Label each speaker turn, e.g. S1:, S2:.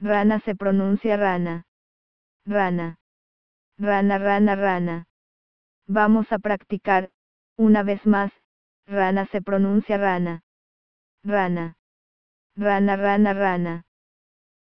S1: Rana se pronuncia rana. Rana. Rana, rana, rana. Vamos a practicar, una vez más, rana se pronuncia rana. Rana. Rana, rana, rana.